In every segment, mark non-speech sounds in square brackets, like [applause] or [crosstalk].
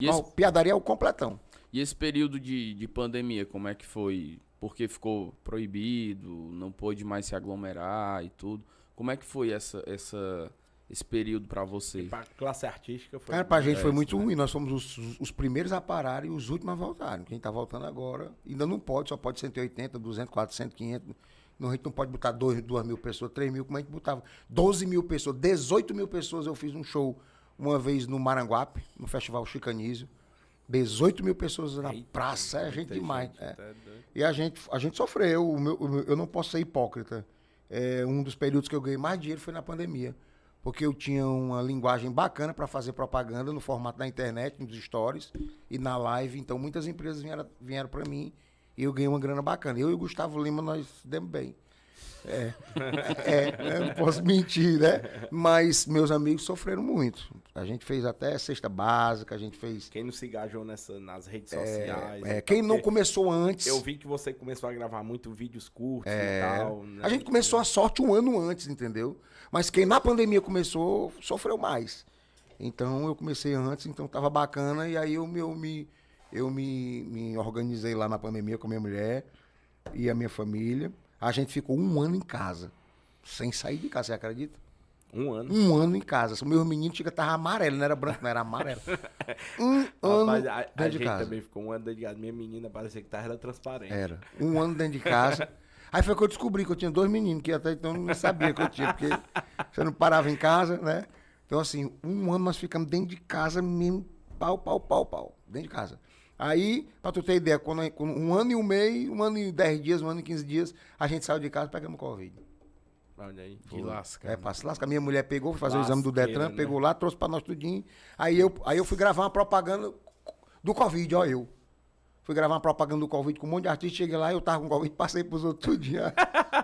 E esse... piadaria é o completão. E esse período de, de pandemia, como é que foi? Porque ficou proibido, não pôde mais se aglomerar e tudo. Como é que foi essa, essa, esse período para você? Para classe artística foi. Cara, para a gente foi muito né? ruim. Nós fomos os, os, primeiros a parar e os últimos a voltarem. Quem está voltando agora ainda não pode, só pode 180, 200, 400, 500. Não, a gente não pode botar 2, 2 mil pessoas, 3 mil, como a é gente botava? 12 mil pessoas, 18 mil pessoas eu fiz um show uma vez no Maranguape, no Festival Chicanísio. 18 mil pessoas na eita, praça, é gente demais. Gente, é. Tá e a gente, a gente sofreu, o meu, o meu, eu não posso ser hipócrita. É, um dos períodos que eu ganhei mais dinheiro foi na pandemia, porque eu tinha uma linguagem bacana para fazer propaganda no formato da internet, nos stories e na live. Então muitas empresas vieram, vieram para mim e eu ganhei uma grana bacana. Eu e o Gustavo Lima, nós demos bem. É, é, não posso mentir, né? Mas meus amigos sofreram muito. A gente fez até cesta básica, a gente fez. Quem não se engajou nessa, nas redes é, sociais. É, quem não começou antes. Eu vi que você começou a gravar muito vídeos curtos é, e tal. Né? A gente começou a sorte um ano antes, entendeu? Mas quem na pandemia começou, sofreu mais. Então eu comecei antes, então tava bacana, e aí eu, eu, me, eu me, me organizei lá na pandemia com a minha mulher e a minha família. A gente ficou um ano em casa, sem sair de casa, você acredita? Um ano? Um ano em casa. O meu menino chega, tava amarelo, não era branco, não era amarelo. Um [laughs] ano Rapaz, a, dentro a de casa. também ficou um ano dentro de casa. Minha menina parecia que tava era transparente. Era. Um ano dentro de casa. Aí foi que eu descobri que eu tinha dois meninos, que até então eu não sabia que eu tinha, porque você não parava em casa, né? Então, assim, um ano nós ficamos dentro de casa mesmo, pau, pau, pau, pau, dentro de casa. Aí, pra tu ter ideia, quando, quando um ano e um mês, um ano e dez dias, um ano e quinze dias, a gente saiu de casa e pegamos Covid. Olha aí, que lasca. É, né? pra se Minha mulher pegou, foi fazer Lasqueira, o exame do Detran, né? pegou lá, trouxe pra nós tudinho. Aí eu, aí eu fui gravar uma propaganda do Covid, ó eu. Fui gravar uma propaganda do Covid com um monte de artistas, cheguei lá, eu tava com Covid, passei pros outros dias.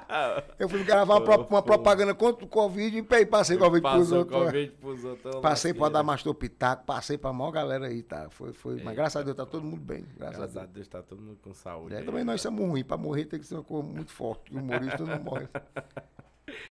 [laughs] eu fui gravar uma, uma, propaganda contra o Covid e passei o né? Covid pros outros. COVID pros outros passei pra dar Pitaco, passei pra maior galera aí, tá? Foi, foi. mas graças a Deus tá todo mundo bem. Graças, graças a, Deus. a Deus tá todo mundo com saúde. É, aí, também nós tá somos ruins. Pra morrer tem que ser uma coisa muito forte. E o humorista não morre. [laughs]